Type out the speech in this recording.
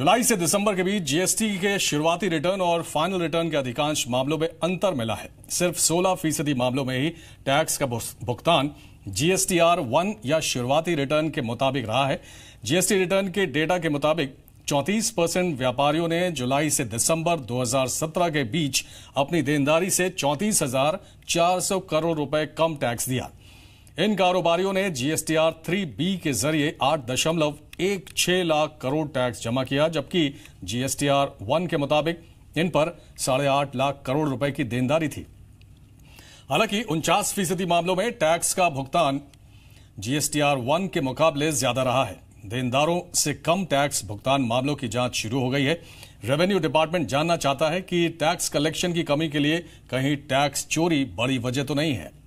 जुलाई से दिसंबर के बीच जीएसटी के शुरुआती रिटर्न और फाइनल रिटर्न के अधिकांश मामलों में अंतर मिला है सिर्फ 16 फीसदी मामलों में ही टैक्स का भुगतान जीएसटीआर वन या शुरुआती रिटर्न के मुताबिक रहा है जीएसटी रिटर्न के डेटा के मुताबिक 34 परसेंट व्यापारियों ने जुलाई से दिसंबर 2017 के बीच अपनी देनदारी से चौंतीस करोड़ रुपए कम टैक्स दिया इन कारोबारियों ने जीएसटीआर थ्री बी के जरिए आठ दशमलव एक छह लाख करोड़ टैक्स जमा किया जबकि जीएसटीआर वन के मुताबिक इन पर साढ़े आठ लाख करोड़ रुपए की देनदारी थी हालांकि उनचास फीसदी मामलों में टैक्स का भुगतान जीएसटीआर वन के मुकाबले ज्यादा रहा है देनदारों से कम टैक्स भुगतान मामलों की जांच शुरू हो गई है रेवेन्यू डिपार्टमेंट जानना चाहता है कि टैक्स कलेक्शन की कमी के लिए कहीं टैक्स चोरी बड़ी वजह तो नहीं है